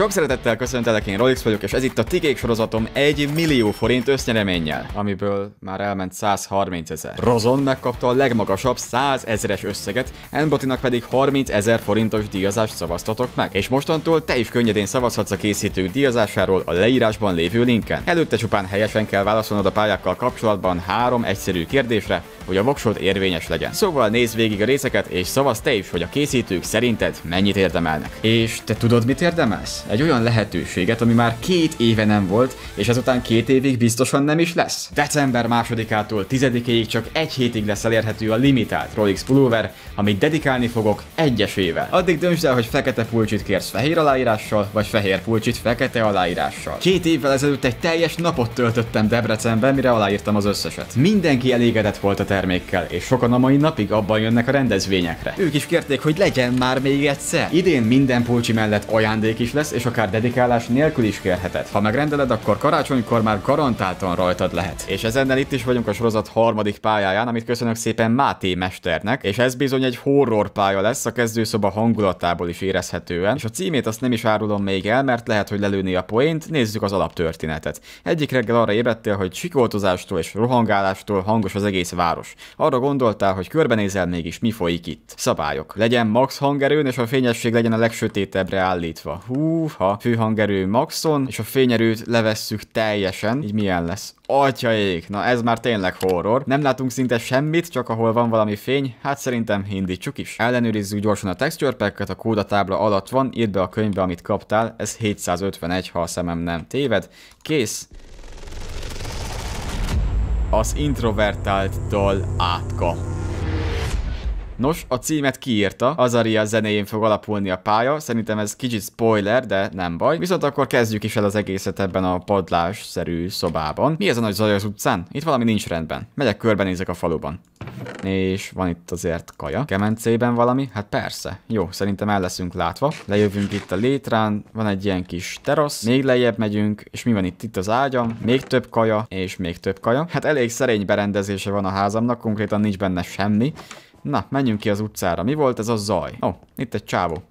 Sok szeretettel köszöntelek, én Rolix vagyok, és ez itt a Tikék sorozatom 1 millió forint össznyereménnyel, amiből már elment 130 ezer. Rozon megkapta a legmagasabb 100 ezeres összeget, Enbotinak pedig 30 ezer forintos díjazást szavaztatok meg, és mostantól te is könnyedén szavazhatsz a készítők díjazásáról a leírásban lévő linken. Előtte csupán helyesen kell válaszolnod a pályákkal kapcsolatban három egyszerű kérdésre, hogy a voksod érvényes legyen. Szóval nézd végig a részeket, és szavaz te is, hogy a készítők szerinted mennyit érdemelnek. És te tudod, mit érdemelsz? Egy olyan lehetőséget, ami már két éve nem volt, és ezután két évig biztosan nem is lesz. December másodikától tizedikéig csak egy hétig lesz elérhető a limitált Rolex Pullover, amit dedikálni fogok egyesével. Addig döntsd el, hogy fekete pulcsit kérsz fehér aláírással, vagy fehér pulcsit fekete aláírással. Két évvel ezelőtt egy teljes napot töltöttem Debrecenben, mire aláírtam az összeset. Mindenki elégedett volt a termékkel, és sokan a mai napig abban jönnek a rendezvényekre. Ők is kérték, hogy legyen már még egyszer. Idén minden pulcsi mellett ajándék is lesz, és akár dedikálás nélkül is kérheted. Ha megrendeled, akkor karácsonykor már garantáltan rajtad lehet. És ezennel itt is vagyunk a sorozat harmadik pályáján, amit köszönök szépen Máté mesternek, és ez bizony egy horror pálya lesz, a kezdőszoba hangulatából is érezhetően, és a címét azt nem is árulom még el, mert lehet, hogy lelőni a point, nézzük az alaptörténetet. Egyik reggel arra ébredtél, hogy sikoltozástól és rohangálástól hangos az egész város város. Arra gondoltál, hogy körbenézel mégis, mi folyik itt. Szabályok. Legyen max hangerőn, és a fényesség legyen a legsötétebbre állítva. Húha, fő hangerő maxon, és a fényerőt levesszük teljesen. Így milyen lesz? ég, na ez már tényleg horror. Nem látunk szinte semmit, csak ahol van valami fény, hát szerintem indítsuk is. Ellenőrizzük gyorsan a texture packet, a kódatábla alatt van, írd be a könyvbe, amit kaptál, ez 751, ha a szemem nem téved. Kész az introvertáltól átka. Nos, a címet kiírta, Azaria zenéjén fog alapulni a pálya, szerintem ez kicsit spoiler, de nem baj. Viszont akkor kezdjük is el az egészet ebben a padlásszerű szobában. Mi ez a nagy zaj az utcán? Itt valami nincs rendben. Megyek körbenézek a faluban. És van itt azért kaja. Kemencében valami? Hát persze. Jó, szerintem el leszünk látva. Lejövünk itt a létrán, van egy ilyen kis terasz, még lejjebb megyünk, és mi van itt? Itt az ágyam, még több kaja, és még több kaja. Hát elég szerény berendezése van a házamnak, konkrétan nincs benne semmi. Na, menjünk ki az utcára. Mi volt ez a zaj? Ó, oh, itt egy csávó.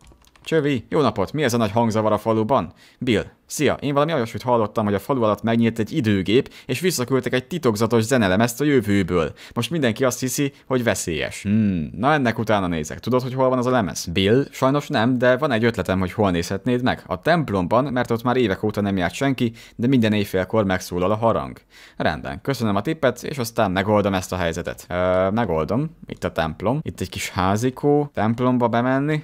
Csövi, jó napot, mi ez a nagy hangzavar a faluban? Bill, szia, én valami olyasmit hallottam, hogy a falu alatt megnyílt egy időgép, és visszaküldtek egy titokzatos zenelemezt a jövőből. Most mindenki azt hiszi, hogy veszélyes. Hmm, na ennek utána nézek. Tudod, hogy hol van az a lemez? Bill, sajnos nem, de van egy ötletem, hogy hol nézhetnéd meg. A templomban, mert ott már évek óta nem járt senki, de minden éjfélkor megszólal a harang. Rendben, köszönöm a tippet, és aztán megoldom ezt a helyzetet. Ö, megoldom. Itt a templom. Itt egy kis házikó. Templomba bemenni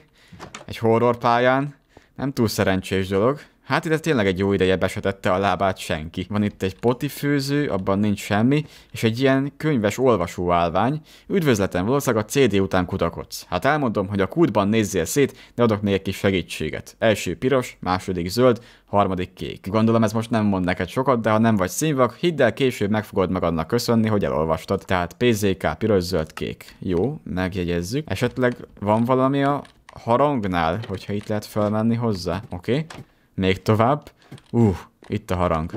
egy horror pályán. Nem túl szerencsés dolog. Hát ide tényleg egy jó ideje besetette a lábát senki. Van itt egy potifőző, abban nincs semmi, és egy ilyen könyves olvasóállvány. Üdvözletem, valószínűleg a CD után kutakodsz. Hát elmondom, hogy a kútban nézzél szét, de adok egy kis segítséget. Első piros, második zöld, harmadik kék. Gondolom ez most nem mond neked sokat, de ha nem vagy színvak, hidd el később meg fogod meg annak köszönni, hogy elolvastad. Tehát PZK, piros, zöld, kék. Jó, megjegyezzük. Esetleg van valami a harangnál, hogyha itt lehet felmenni hozzá, oké? Okay? Még tovább. Uh, itt a harang.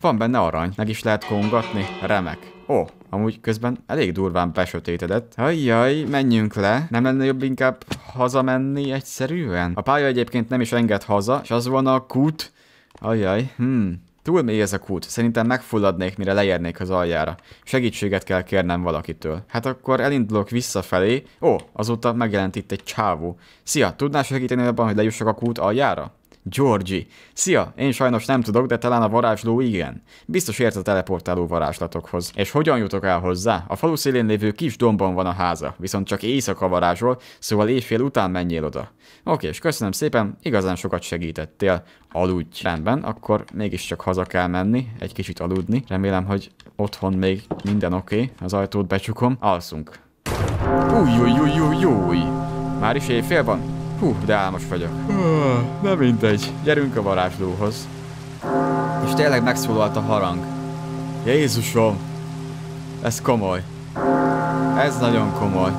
Van benne arany, meg is lehet kongatni, remek. Ó, oh, amúgy közben elég durván besötétedett. Ajjaj, menjünk le. Nem lenne jobb inkább hazamenni egyszerűen? A pálya egyébként nem is enged haza, és az volna a kút. Ajjaj, hmm. Túl mély ez a kút, szerintem megfulladnék, mire leérnék az aljára. Segítséget kell kérnem valakitől. Hát akkor elindulok visszafelé. Ó, azóta megjelent itt egy csávó. Szia, tudnál segíteni abban, hogy lejussak a kút aljára? Georgi. Szia, én sajnos nem tudok, de talán a varázsló igen. Biztos ért a teleportáló varázslatokhoz. És hogyan jutok el hozzá? A falu szélén lévő kis dombon van a háza, viszont csak éjszaka varázsol, szóval éjfél után menjél oda. Oké, és köszönöm szépen, igazán sokat segítettél. Aludj. Rendben, akkor mégiscsak haza kell menni, egy kicsit aludni. Remélem, hogy otthon még minden oké. Okay. Az ajtót becsukom. Alszunk. Új, új, új, új, új. Már is éjfél van? Hú, de álmos vagyok. Nem mindegy, gyerünk a varázslóhoz. És tényleg megszólalt a harang. Jézusom! Ez komoly. Ez nagyon komoly.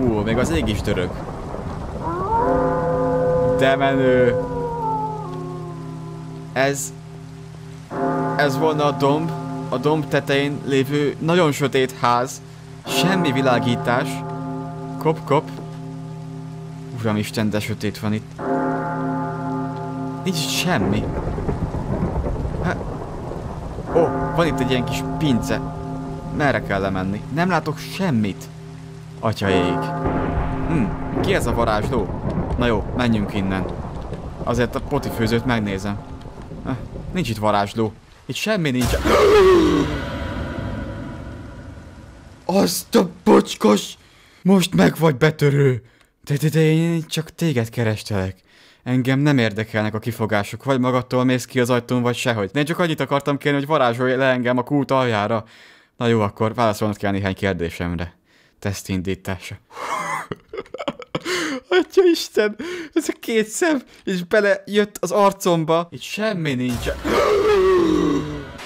Ú, még az ég is török. De menő! Ez... Ez volna a domb, a domb tetején lévő nagyon sötét ház. Semmi világítás. Kop-kop, Isten, de sötét van itt. Nincs itt semmi. Hát, ó, oh, van itt egy ilyen kis pince. Merre kell lemenni? Nem látok semmit. Atya ég. Hm, ki ez a varázsló? Na jó, menjünk innen. Azért a potifőzőt megnézem. Eh, nincs itt varázsló. Itt semmi nincs. Azt a bocskos! Most meg vagy betörő! De, de, de én csak téged kerestelek. Engem nem érdekelnek a kifogások, vagy magadtól mész ki az ajtón, vagy sehogy. De én csak annyit akartam kérni, hogy varázsolj le engem a kút aljára. Na jó, akkor válaszolnod kell néhány kérdésemre. Teszt indítása. Atya Isten, ez a két szem, és bele jött az arcomba. Itt semmi nincs.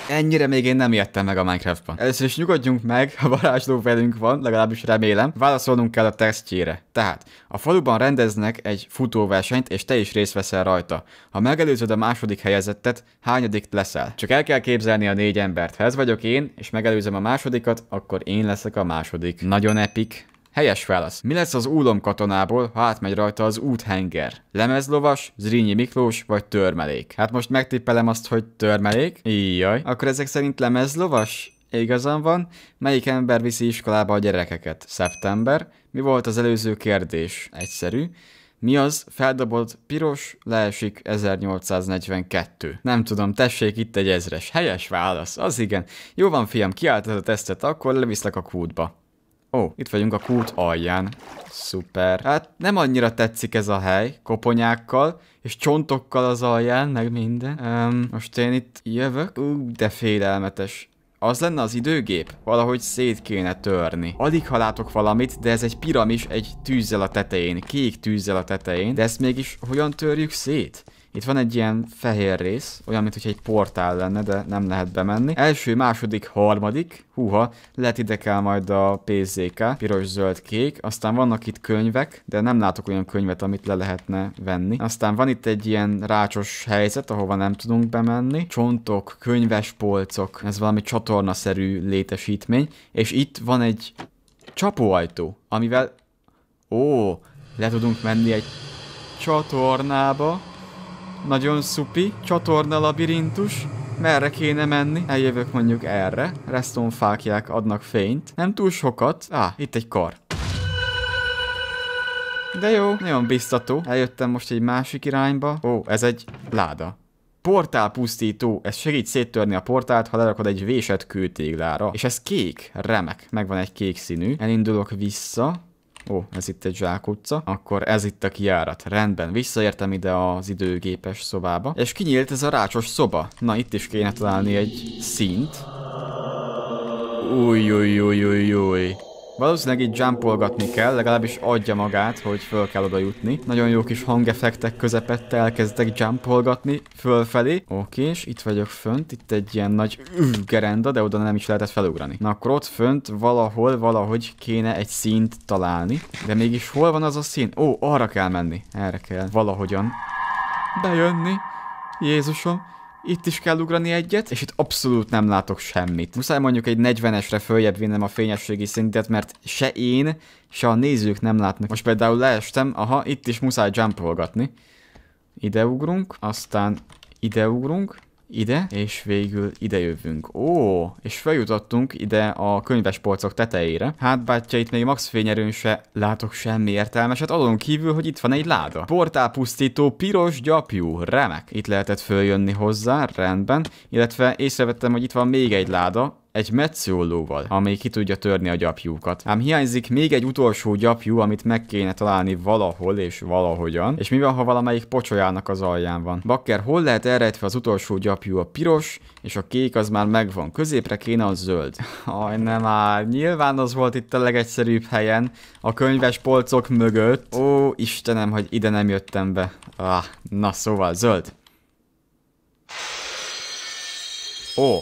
Ennyire még én nem értem meg a Minecraftban. Először is nyugodjunk meg, ha varázsló velünk van, legalábbis remélem, válaszolnunk kell a tesztjére. Tehát, a faluban rendeznek egy futóversenyt, és te is részt veszel rajta. Ha megelőzöd a második helyezettet, hányadik leszel? Csak el kell képzelni a négy embert. Ha ez vagyok én, és megelőzöm a másodikat, akkor én leszek a második. Nagyon epik. Helyes válasz. Mi lesz az úlom katonából, ha átmegy rajta az úthenger? Lemezlovas, Zrínyi Miklós vagy törmelék? Hát most megtippelem azt, hogy törmelék. Ijjaj. Akkor ezek szerint lemezlovas? Igazam van. Melyik ember viszi iskolába a gyerekeket? Szeptember. Mi volt az előző kérdés? Egyszerű. Mi az? Feldobott piros, leesik 1842. Nem tudom, tessék, itt egy ezres. Helyes válasz, az igen. Jó van, fiam, kiáltad a tesztet, akkor leviszlek a kútba. Ó, itt vagyunk a kút alján. Szuper. Hát nem annyira tetszik ez a hely, koponyákkal, és csontokkal az alján, meg minden. Um, most én itt jövök. Ú, de félelmetes. Az lenne az időgép? Valahogy szét kéne törni. Alig ha látok valamit, de ez egy piramis egy tűzzel a tetején, kék tűzzel a tetején, de ezt mégis hogyan törjük szét? Itt van egy ilyen fehér rész, olyan, mint hogy egy portál lenne, de nem lehet bemenni. Első, második, harmadik, húha, lehet ide kell majd a PZK, piros, zöld, kék. Aztán vannak itt könyvek, de nem látok olyan könyvet, amit le lehetne venni. Aztán van itt egy ilyen rácsos helyzet, ahova nem tudunk bemenni. Csontok, könyves polcok, ez valami csatornaszerű létesítmény. És itt van egy csapóajtó, amivel... Ó, le tudunk menni egy csatornába. Nagyon szupi, csatorna labirintus, merre kéne menni? Eljövök mondjuk erre, reston fákják adnak fényt, nem túl sokat, á, ah, itt egy kar. De jó, nagyon biztató. Eljöttem most egy másik irányba. Ó, ez egy láda. pusztító. Ez segít széttörni a portált, ha lerakod egy vésett kőtéglára. És ez kék. Remek. Megvan egy kék színű. Elindulok vissza. Ó, ez itt egy zsákutca. Akkor ez itt a kiárat. Rendben, visszaértem ide az időgépes szobába. És kinyílt ez a rácsos szoba. Na, itt is kéne találni egy szint. Új, új, új, új, új. Valószínűleg így jumpolgatni kell, legalábbis adja magát, hogy föl kell oda jutni. Nagyon jó kis hangefektek közepette elkezdek jumpolgatni fölfelé. Oké, és itt vagyok fönt, itt egy ilyen nagy gerenda, de oda nem is lehetett felugrani. Na akkor ott fönt valahol, valahogy kéne egy szint találni. De mégis hol van az a szín? Ó, arra kell menni. Erre kell valahogyan bejönni. Jézusom, itt is kell ugrani egyet, és itt abszolút nem látok semmit. Muszáj mondjuk egy 40-esre följebb vinnem a fényességi szintet, mert se én, se a nézők nem látnak. Most például leestem, aha, itt is muszáj jumpolgatni. Ideugrunk, aztán ideugrunk, ide, és végül ide jövünk. Ó, és feljutottunk ide a könyves polcok tetejére. Hát bátyja, itt még max fényerőn se látok semmi értelmeset, azon kívül, hogy itt van egy láda. Portálpusztító piros gyapjú, remek. Itt lehetett följönni hozzá, rendben. Illetve észrevettem, hogy itt van még egy láda, egy metszólóval, amely ki tudja törni a gyapjúkat. Ám hiányzik még egy utolsó gyapjú, amit meg kéne találni valahol és valahogyan, és mi van, ha valamelyik pocsolyának az alján van. Bakker, hol lehet elrejtve az utolsó gyapjú? A piros és a kék az már megvan, középre kéne a zöld. Aj, nem már, nyilván az volt itt a legegyszerűbb helyen, a könyves polcok mögött. Ó, Istenem, hogy ide nem jöttem be. Ah, na szóval, zöld. Ó,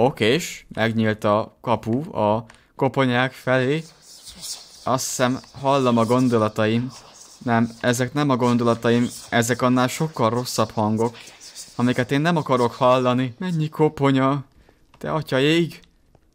Okés, megnyílt a kapu a koponyák felé. Azt hiszem, hallom a gondolataim. Nem, ezek nem a gondolataim, ezek annál sokkal rosszabb hangok, amiket én nem akarok hallani. Mennyi koponya? Te atya ég?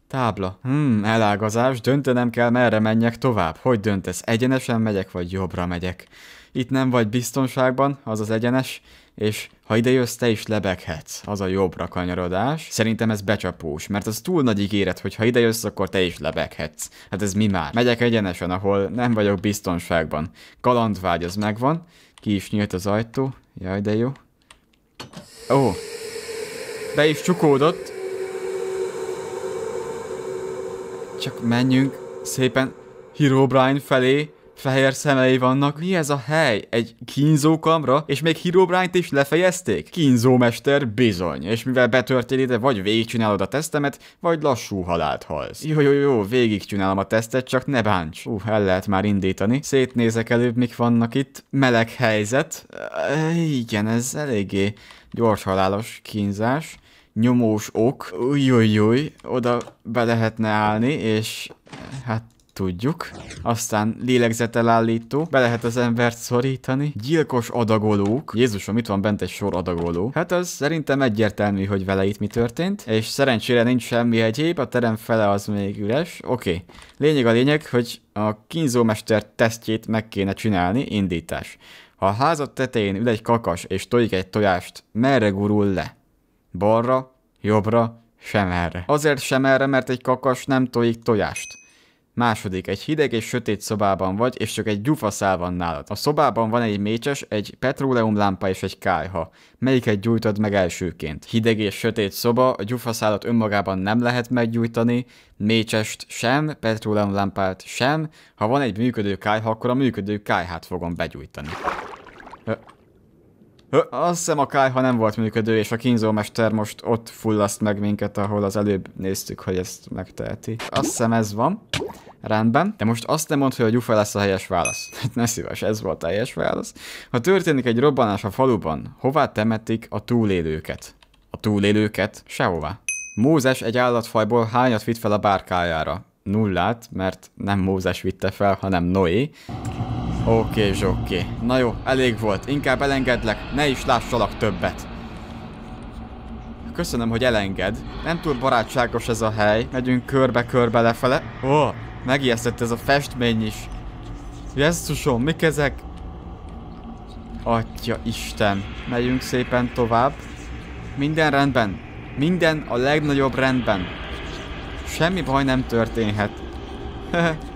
Tábla. Hmm, elágazás, döntenem kell merre menjek tovább. Hogy döntesz, egyenesen megyek vagy jobbra megyek? itt nem vagy biztonságban, az az egyenes, és ha ide jössz, te is lebeghetsz, az a jobbra kanyarodás. Szerintem ez becsapós, mert az túl nagy ígéret, hogy ha ide jössz, akkor te is lebeghetsz. Hát ez mi már? Megyek egyenesen, ahol nem vagyok biztonságban. Kalandvágy az megvan, ki is nyílt az ajtó, jaj de jó. Ó, be is csukódott. Csak menjünk szépen Herobrine Brian felé, fehér szemei vannak. Mi ez a hely? Egy kínzó kamra? És még Herobrine-t is lefejezték? Kínzó mester bizony. És mivel betörtél ide, vagy végigcsinálod a tesztemet, vagy lassú halált halsz. Jó, jó, jó, végigcsinálom a tesztet, csak ne bánts. Ú, el lehet már indítani. Szétnézek előbb, mik vannak itt. Meleg helyzet. E, igen, ez eléggé gyors halálos kínzás nyomós ok, ujjjjjj, oda be lehetne állni, és hát tudjuk. Aztán lélegzetelállító, be lehet az embert szorítani. Gyilkos adagolók. Jézusom, itt van bent egy sor adagoló. Hát az szerintem egyértelmű, hogy vele itt mi történt. És szerencsére nincs semmi egyéb, a terem fele az még üres. Oké. Okay. Lényeg a lényeg, hogy a kínzómester tesztjét meg kéne csinálni, indítás. Ha a házad tetején ül egy kakas és tojik egy tojást, merre gurul le? Balra, jobbra, sem erre. Azért sem erre, mert egy kakas nem tojik tojást. Második, egy hideg és sötét szobában vagy, és csak egy gyufaszál van nálad. A szobában van egy mécses, egy petróleumlámpa és egy kájha. Melyiket gyújtod meg elsőként? Hideg és sötét szoba, a gyufaszálat önmagában nem lehet meggyújtani, mécsest sem, petróleumlámpát sem, ha van egy működő kájha, akkor a működő kájhát fogom begyújtani. Azt hiszem a kájha nem volt működő, és a mester most ott fullaszt meg minket, ahol az előbb néztük, hogy ezt megteheti. Azt hiszem ez van. Rendben. De most azt nem mondd, hogy a gyufa lesz a helyes válasz. Hát ne szíves, ez volt a helyes válasz. Ha történik egy robbanás a faluban, hová temetik a túlélőket? A túlélőket? Sehová. Mózes egy állatfajból hányat vitt fel a bárkájára? Nullát, mert nem Mózes vitte fel, hanem Noé. Oké, okay, oké. Okay. Na jó, elég volt. Inkább elengedlek, ne is lássalak többet. Köszönöm, hogy elenged. Nem túl barátságos ez a hely. Megyünk körbe-körbe lefele. Ó, oh, megijesztett ez a festmény is. Jesszusom, mik ezek? Atya Isten. Megyünk szépen tovább. Minden rendben. Minden a legnagyobb rendben. Semmi baj nem történhet.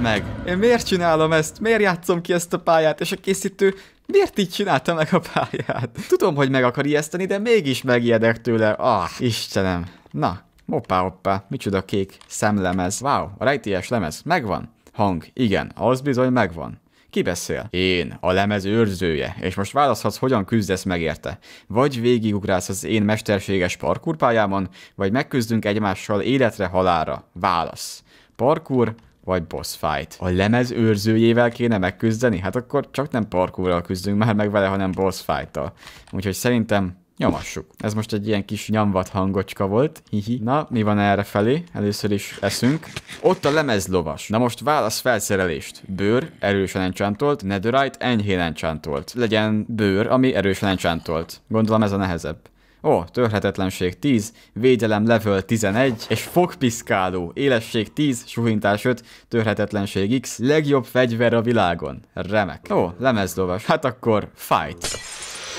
meg. Én miért csinálom ezt? Miért játszom ki ezt a pályát? És a készítő miért így csinálta meg a pályát? Tudom, hogy meg akar ijeszteni, de mégis megijedek tőle. Ah, Istenem. Na, hoppá, hoppá, micsoda kék szemlemez. Wow, a rejtélyes lemez, megvan. Hang, igen, az bizony megvan. Ki beszél? Én, a lemez őrzője, és most választhatsz, hogyan küzdesz meg érte. Vagy végigugrálsz az én mesterséges parkurpályámon, vagy megküzdünk egymással életre halára. Válasz. Parkur, vagy boss fight. A lemez őrzőjével kéne megküzdeni? Hát akkor csak nem parkourral küzdünk már meg vele, hanem boss fight-tal. Úgyhogy szerintem nyomassuk. Ez most egy ilyen kis nyamvat hangocska volt. Hihi. Na, mi van erre felé? Először is eszünk. Ott a lemez lovas. Na most válasz felszerelést. Bőr, erősen enchantolt, netherite, enyhén enchantolt. Legyen bőr, ami erősen enchantolt. Gondolom ez a nehezebb. Ó, törhetetlenség 10, védelem level 11, és fogpiszkáló, élesség 10, suhintás 5, törhetetlenség X, legjobb fegyver a világon. Remek. Ó, lemezlovas. Hát akkor fight.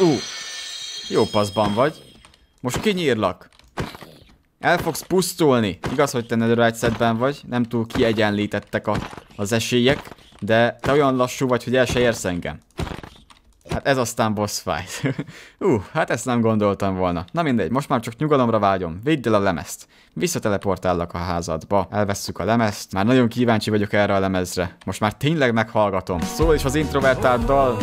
Ú, jó paszban vagy. Most kinyírlak. El fogsz pusztulni. Igaz, hogy te nedőrágyszedben vagy, nem túl kiegyenlítettek a, az esélyek, de te olyan lassú vagy, hogy el se érsz engem. Hát ez aztán boss fight. Hú, hát ezt nem gondoltam volna. Na mindegy, most már csak nyugalomra vágyom. Vidd el a lemezt. Visszateleportállak a házadba. Elvesszük a lemezt. Már nagyon kíváncsi vagyok erre a lemezre. Most már tényleg meghallgatom. Szól is az introvertált dal.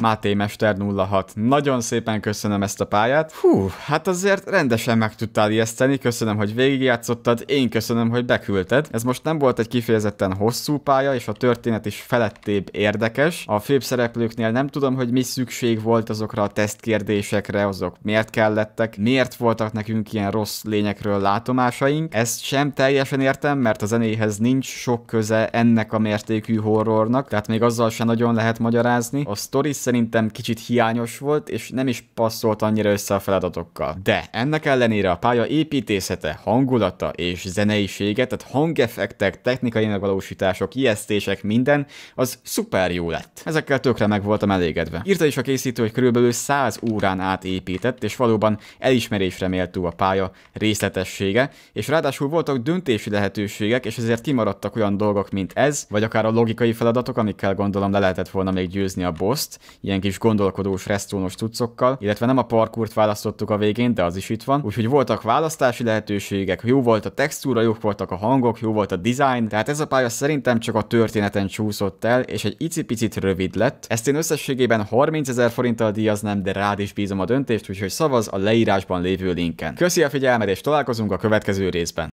Máté Mester 06. Nagyon szépen köszönöm ezt a pályát. Hú, hát azért rendesen meg tudtál ijeszteni, köszönöm, hogy végigjátszottad, én köszönöm, hogy beküldted. Ez most nem volt egy kifejezetten hosszú pálya, és a történet is felettébb érdekes. A főszereplőknél nem tudom, hogy mi szükség volt azokra a tesztkérdésekre, azok miért kellettek, miért voltak nekünk ilyen rossz lényekről látomásaink. Ezt sem teljesen értem, mert a zenéhez nincs sok köze ennek a mértékű horrornak, tehát még azzal sem nagyon lehet magyarázni. A story szerintem kicsit hiányos volt, és nem is passzolt annyira össze a feladatokkal. De ennek ellenére a pálya építészete, hangulata és zeneisége, tehát hangeffektek, technikai megvalósítások, ijesztések, minden, az szuper jó lett. Ezekkel tökre meg voltam elégedve. Írta is a készítő, hogy körülbelül 100 órán át épített, és valóban elismerésre méltó a pálya részletessége, és ráadásul voltak döntési lehetőségek, és ezért kimaradtak olyan dolgok, mint ez, vagy akár a logikai feladatok, amikkel gondolom le lehetett volna még győzni a boszt, ilyen kis gondolkodós, resztónos cuccokkal, illetve nem a parkurt választottuk a végén, de az is itt van. Úgyhogy voltak választási lehetőségek, jó volt a textúra, jó voltak a hangok, jó volt a design, tehát ez a pálya szerintem csak a történeten csúszott el, és egy icipicit rövid lett. Ezt én összességében 30 ezer forinttal díjaznám, de rád is bízom a döntést, úgyhogy szavaz a leírásban lévő linken. Köszi a figyelmet, és találkozunk a következő részben.